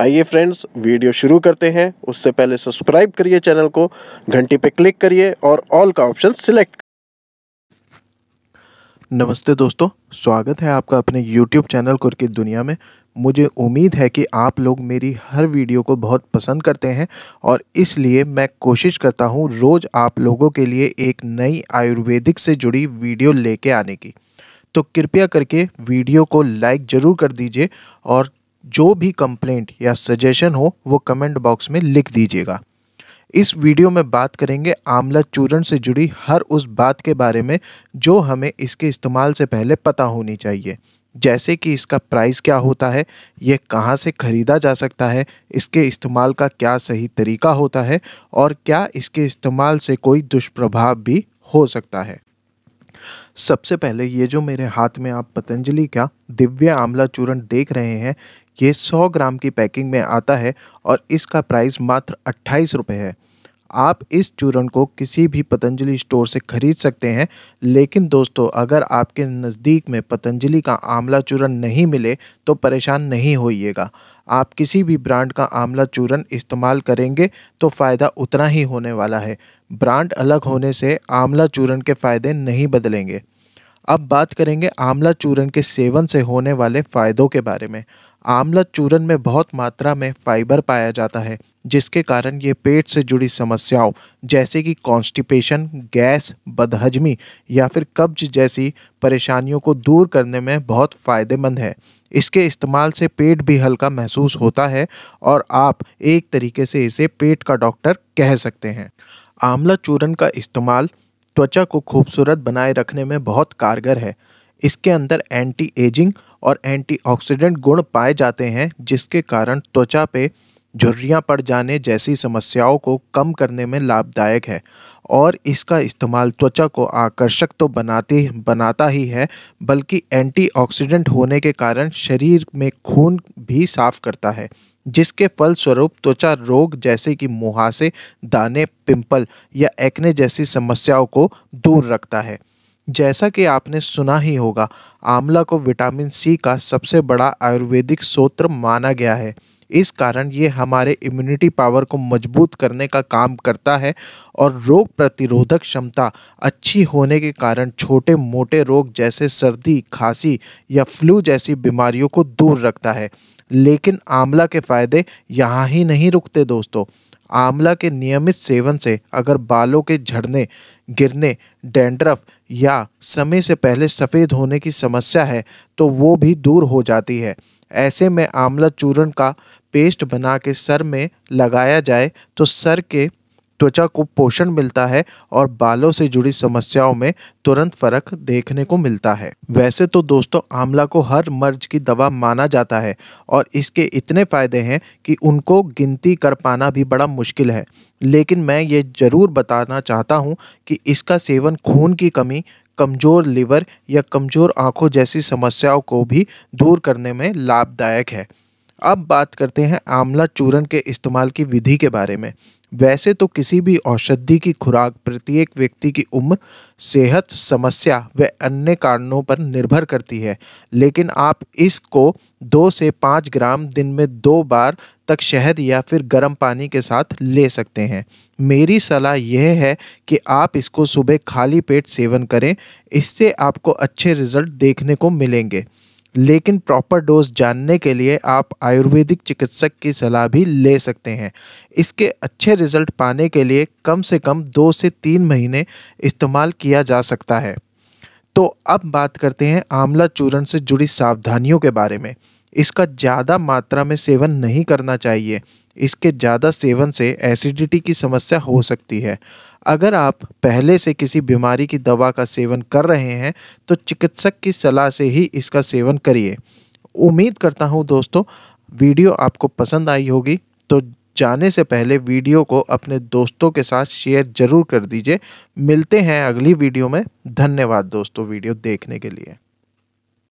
आइए friends video शुरू करते हैं उससे पहले सब्सक्राइब करिए चैनल को घंटी पे क्लिक करिए और ऑल का ऑप्शन सिलेक्ट नमस्ते दोस्तों स्वागत है आपका अपने YouTube चैनल कुर्की दुनिया में मुझे उम्मीद है कि आप लोग मेरी हर वीडियो को बहुत पसंद करते हैं और इसलिए मैं कोशिश करता हूँ रोज़ आप लोगों के लिए एक नई आयुर्वेदिक से जुड़ी वीडियो लेके आने की तो कृपया करके वीडियो को लाइक ज़रूर कर दीजिए और जो भी कंप्लेंट या सजेशन हो वो कमेंट बॉक्स में लिख दीजिएगा इस वीडियो में बात करेंगे आंवला चूर्ण से जुड़ी हर उस बात के बारे में जो हमें इसके इस्तेमाल से पहले पता होनी चाहिए जैसे कि इसका प्राइस क्या होता है ये कहाँ से ख़रीदा जा सकता है इसके इस्तेमाल का क्या सही तरीका होता है और क्या इसके इस्तेमाल से कोई दुष्प्रभाव भी हो सकता है सबसे पहले ये जो मेरे हाथ में आप पतंजलि का दिव्य आंवला चूर्ण देख रहे हैं ये 100 ग्राम की पैकिंग में आता है और इसका प्राइस मात्र अट्ठाईस रुपये है आप इस चूर्ण को किसी भी पतंजलि स्टोर से खरीद सकते हैं लेकिन दोस्तों अगर आपके नज़दीक में पतंजलि का आंवला चूर्ण नहीं मिले तो परेशान नहीं होइएगा आप किसी भी ब्रांड का आंवला चूर्ण इस्तेमाल करेंगे तो फ़ायदा उतना ही होने वाला है ब्रांड अलग होने से आंवला चूर्ण के फ़ायदे नहीं बदलेंगे अब बात करेंगे आंवला चूर्ण के सेवन से होने वाले फ़ायदों के बारे में आंवला चूर्ण में बहुत मात्रा में फाइबर पाया जाता है जिसके कारण ये पेट से जुड़ी समस्याओं जैसे कि कॉन्स्टिपेशन गैस बदहजमी या फिर कब्ज जैसी परेशानियों को दूर करने में बहुत फ़ायदेमंद है इसके इस्तेमाल से पेट भी हल्का महसूस होता है और आप एक तरीके से इसे पेट का डॉक्टर कह सकते हैं आंवला चूर्ण का इस्तेमाल त्वचा को खूबसूरत बनाए रखने में बहुत कारगर है इसके अंदर एंटी एजिंग और एंटीऑक्सीडेंट गुण पाए जाते हैं जिसके कारण त्वचा पे झुर्रियाँ पड़ जाने जैसी समस्याओं को कम करने में लाभदायक है और इसका इस्तेमाल त्वचा को आकर्षक तो बनाती बनाता ही है बल्कि एंटीऑक्सीडेंट होने के कारण शरीर में खून भी साफ करता है जिसके फलस्वरूप त्वचा रोग जैसे कि मुहासे दाने पिंपल या एक्ने जैसी समस्याओं को दूर रखता है जैसा कि आपने सुना ही होगा आंवला को विटामिन सी का सबसे बड़ा आयुर्वेदिक स्रोत माना गया है इस कारण ये हमारे इम्यूनिटी पावर को मजबूत करने का काम करता है और रोग प्रतिरोधक क्षमता अच्छी होने के कारण छोटे मोटे रोग जैसे सर्दी खांसी या फ्लू जैसी बीमारियों को दूर रखता है लेकिन आंवला के फायदे यहाँ ही नहीं रुकते दोस्तों आंवला के नियमित सेवन से अगर बालों के झड़ने गिरने डेंड्रफ या समय से पहले सफ़ेद होने की समस्या है तो वो भी दूर हो जाती है ऐसे में आंवला चूर्ण का पेस्ट बना के सर में लगाया जाए तो सर के त्वचा को पोषण मिलता है और बालों से जुड़ी समस्याओं में तुरंत फर्क देखने को मिलता है वैसे तो दोस्तों आंवला को हर मर्ज की दवा माना जाता है और इसके इतने फायदे हैं कि उनको गिनती कर पाना भी बड़ा मुश्किल है लेकिन मैं ये ज़रूर बताना चाहता हूँ कि इसका सेवन खून की कमी कमज़ोर लिवर या कमज़ोर आंखों जैसी समस्याओं को भी दूर करने में लाभदायक है अब बात करते हैं आंवला चूर्ण के इस्तेमाल की विधि के बारे में वैसे तो किसी भी औषधि की खुराक प्रत्येक व्यक्ति की उम्र सेहत समस्या व अन्य कारणों पर निर्भर करती है लेकिन आप इसको दो से पाँच ग्राम दिन में दो बार तक शहद या फिर गर्म पानी के साथ ले सकते हैं मेरी सलाह यह है कि आप इसको सुबह खाली पेट सेवन करें इससे आपको अच्छे रिजल्ट देखने को मिलेंगे लेकिन प्रॉपर डोज जानने के लिए आप आयुर्वेदिक चिकित्सक की सलाह भी ले सकते हैं इसके अच्छे रिजल्ट पाने के लिए कम से कम दो से तीन महीने इस्तेमाल किया जा सकता है तो अब बात करते हैं आंवला चूर्ण से जुड़ी सावधानियों के बारे में इसका ज़्यादा मात्रा में सेवन नहीं करना चाहिए इसके ज़्यादा सेवन से एसिडिटी की समस्या हो सकती है अगर आप पहले से किसी बीमारी की दवा का सेवन कर रहे हैं तो चिकित्सक की सलाह से ही इसका सेवन करिए उम्मीद करता हूँ दोस्तों वीडियो आपको पसंद आई होगी तो जाने से पहले वीडियो को अपने दोस्तों के साथ शेयर ज़रूर कर दीजिए मिलते हैं अगली वीडियो में धन्यवाद दोस्तों वीडियो देखने के लिए